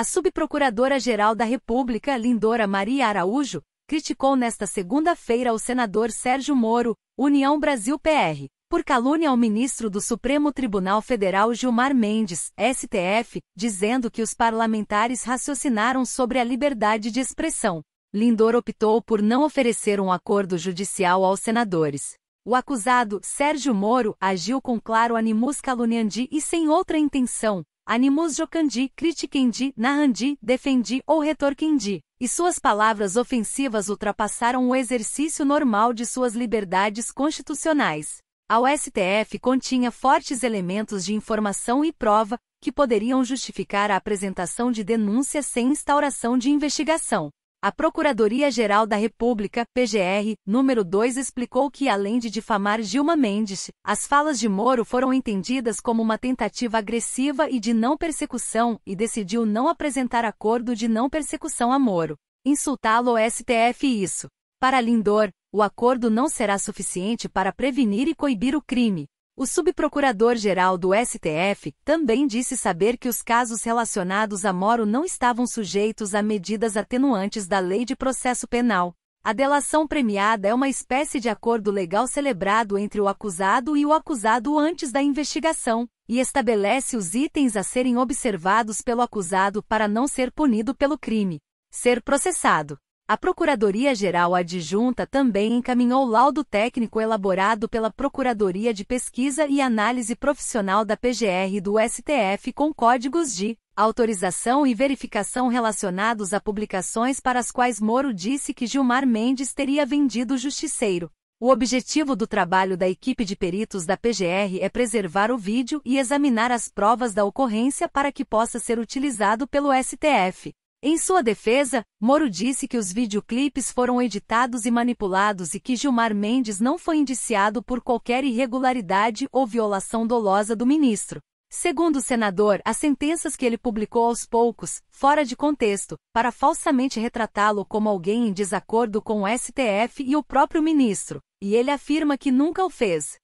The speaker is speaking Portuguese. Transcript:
A subprocuradora-geral da República, Lindora Maria Araújo, criticou nesta segunda-feira o senador Sérgio Moro, União Brasil PR, por calúnia ao ministro do Supremo Tribunal Federal Gilmar Mendes, STF, dizendo que os parlamentares raciocinaram sobre a liberdade de expressão. Lindor optou por não oferecer um acordo judicial aos senadores. O acusado, Sérgio Moro, agiu com claro animus caluniandi e sem outra intenção, animus jocandi, critiquendi, narrandi, defendi ou retorquendi, e suas palavras ofensivas ultrapassaram o exercício normal de suas liberdades constitucionais. A STF continha fortes elementos de informação e prova que poderiam justificar a apresentação de denúncia sem instauração de investigação. A Procuradoria-Geral da República, PGR, número 2 explicou que além de difamar Gilma Mendes, as falas de Moro foram entendidas como uma tentativa agressiva e de não persecução e decidiu não apresentar acordo de não persecução a Moro. Insultá-lo ao é STF isso. Para Lindor, o acordo não será suficiente para prevenir e coibir o crime, o subprocurador-geral do STF também disse saber que os casos relacionados a Moro não estavam sujeitos a medidas atenuantes da Lei de Processo Penal. A delação premiada é uma espécie de acordo legal celebrado entre o acusado e o acusado antes da investigação, e estabelece os itens a serem observados pelo acusado para não ser punido pelo crime. Ser processado. A Procuradoria-Geral Adjunta também encaminhou laudo técnico elaborado pela Procuradoria de Pesquisa e Análise Profissional da PGR do STF com códigos de autorização e verificação relacionados a publicações para as quais Moro disse que Gilmar Mendes teria vendido o justiceiro. O objetivo do trabalho da equipe de peritos da PGR é preservar o vídeo e examinar as provas da ocorrência para que possa ser utilizado pelo STF. Em sua defesa, Moro disse que os videoclipes foram editados e manipulados e que Gilmar Mendes não foi indiciado por qualquer irregularidade ou violação dolosa do ministro. Segundo o senador, as sentenças que ele publicou aos poucos, fora de contexto, para falsamente retratá-lo como alguém em desacordo com o STF e o próprio ministro, e ele afirma que nunca o fez.